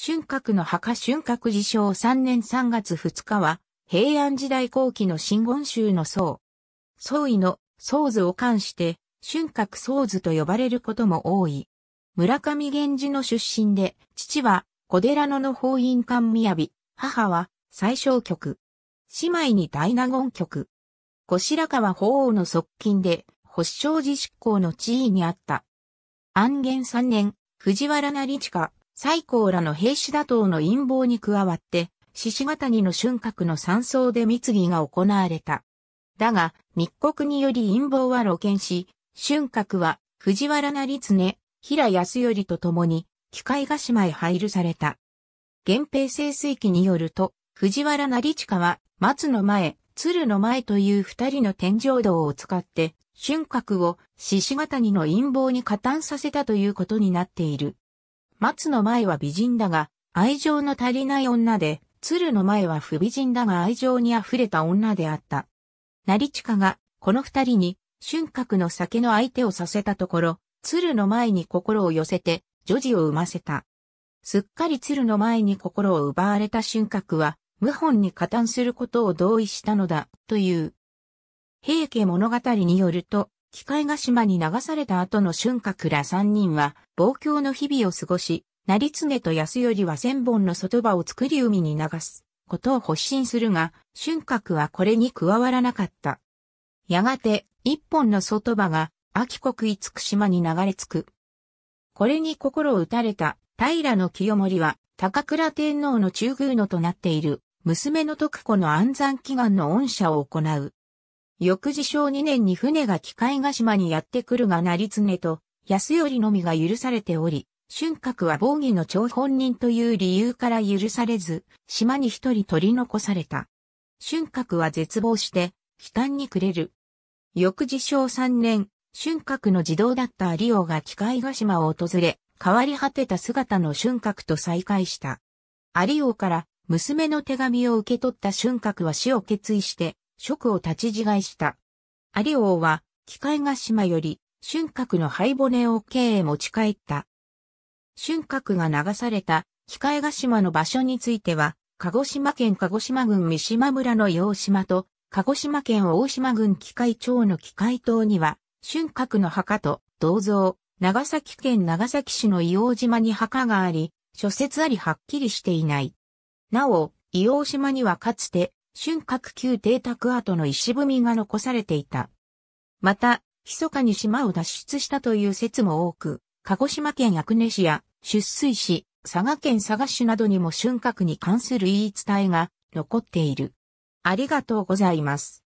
春閣の墓春閣寺称3年3月2日は、平安時代後期の真言宗の僧。僧位の僧図を冠して、春閣僧図と呼ばれることも多い。村上源氏の出身で、父は小寺野の法院官雅、母は最小局。姉妹に大納言局。後白河法皇の側近で、保守寺執行の地位にあった。安元三年、藤原成近。最高らの兵士打倒の陰謀に加わって、獅子形谷の春閣の山荘で密議が行われた。だが、密告により陰謀は露見し、春閣は藤原成常、平康頼と共に、機械ヶ島へ配慮された。源平清水記によると、藤原成近は、松の前、鶴の前という二人の天井道を使って、春閣を獅子形谷の陰謀に加担させたということになっている。松の前は美人だが、愛情の足りない女で、鶴の前は不美人だが愛情に溢れた女であった。成近が、この二人に、春閣の酒の相手をさせたところ、鶴の前に心を寄せて、女児を産ませた。すっかり鶴の前に心を奪われた春閣は、謀反に加担することを同意したのだ、という。平家物語によると、機械ヶ島に流された後の春閣ら三人は、傍郷の日々を過ごし、成常と安頼は千本の外場を作り海に流すことを発信するが、春閣はこれに加わらなかった。やがて、一本の外場が、秋国厳島に流れ着く。これに心を打たれた、平清盛は、高倉天皇の中宮のとなっている、娘の徳子の安産祈願の恩赦を行う。翌次小2年に船が機械ヶ島にやってくるが成常と安頼のみが許されており、春閣は防御の張本人という理由から許されず、島に一人取り残された。春閣は絶望して、悲嘆に暮れる。翌次小3年、春閣の児童だったリオが機械ヶ島を訪れ、変わり果てた姿の春閣と再会した。アリオから娘の手紙を受け取った春閣は死を決意して、職を立ち違いした。有王は、機械ヶ島より、春閣の灰骨を経へ持ち帰った。春閣が流された、機械ヶ島の場所については、鹿児島県鹿児島郡三島村の洋島と、鹿児島県大島郡機械町の機械島には、春閣の墓と銅像、長崎県長崎市の硫黄島に墓があり、諸説ありはっきりしていない。なお、硫黄島にはかつて、春閣旧邸宅跡の石踏みが残されていた。また、密かに島を脱出したという説も多く、鹿児島県役根市や出水市、佐賀県佐賀市などにも春閣に関する言い伝えが残っている。ありがとうございます。